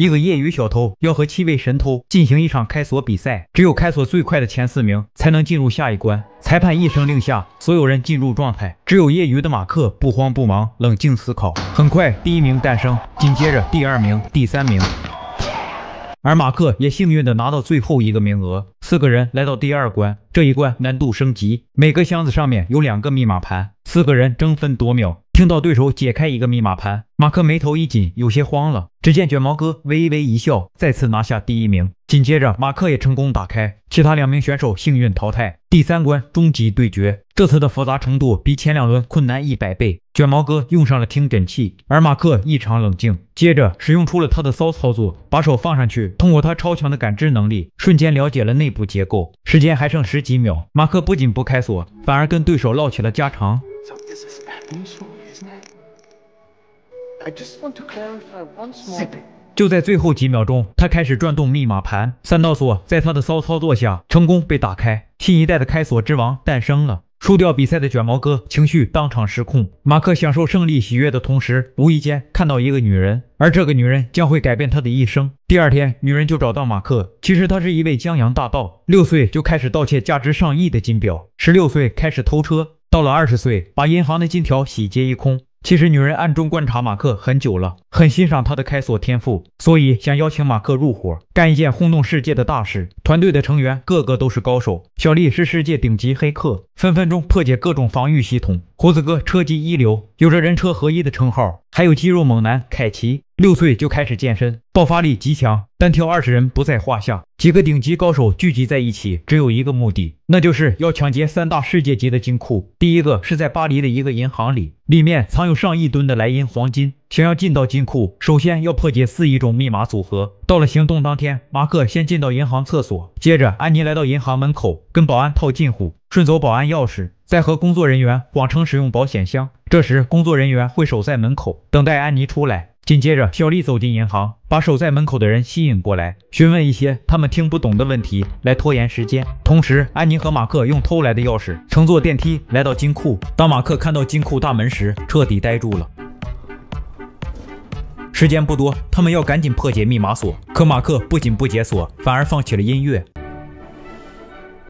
一个业余小偷要和七位神偷进行一场开锁比赛，只有开锁最快的前四名才能进入下一关。裁判一声令下，所有人进入状态。只有业余的马克不慌不忙，冷静思考。很快，第一名诞生，紧接着第二名、第三名，而马克也幸运地拿到最后一个名额。四个人来到第二关，这一关难度升级，每个箱子上面有两个密码盘，四个人争分夺秒。听到对手解开一个密码盘，马克眉头一紧，有些慌了。只见卷毛哥微微一笑，再次拿下第一名。紧接着，马克也成功打开，其他两名选手幸运淘汰。第三关终极对决，这次的复杂程度比前两轮困难一百倍。卷毛哥用上了听诊器，而马克异常冷静，接着使用出了他的骚操作，把手放上去，通过他超强的感知能力，瞬间了解了内部结构。时间还剩十几秒，马克不仅不开锁，反而跟对手唠起了家常。就在最后几秒钟，他开始转动密码盘，三道锁在他的骚操作下成功被打开，新一代的开锁之王诞生了。输掉比赛的卷毛哥情绪当场失控，马克享受胜利喜悦的同时，无意间看到一个女人，而这个女人将会改变他的一生。第二天，女人就找到马克，其实她是一位江洋大盗，六岁就开始盗窃价值上亿的金表，十六岁开始偷车，到了二十岁把银行的金条洗劫一空。其实女人暗中观察马克很久了，很欣赏他的开锁天赋，所以想邀请马克入伙，干一件轰动世界的大事。团队的成员个个都是高手，小丽是世界顶级黑客，分分钟破解各种防御系统；胡子哥车技一流，有着人车合一的称号，还有肌肉猛男凯奇。六岁就开始健身，爆发力极强，单挑二十人不在话下。几个顶级高手聚集在一起，只有一个目的，那就是要抢劫三大世界级的金库。第一个是在巴黎的一个银行里，里面藏有上亿吨的莱茵黄金。想要进到金库，首先要破解四亿种密码组合。到了行动当天，马克先进到银行厕所，接着安妮来到银行门口，跟保安套近乎，顺走保安钥匙，再和工作人员谎称使用保险箱。这时工作人员会守在门口，等待安妮出来。紧接着，小丽走进银行，把守在门口的人吸引过来，询问一些他们听不懂的问题，来拖延时间。同时，安妮和马克用偷来的钥匙乘坐电梯来到金库。当马克看到金库大门时，彻底呆住了。时间不多，他们要赶紧破解密码锁。可马克不仅不解锁，反而放起了音乐。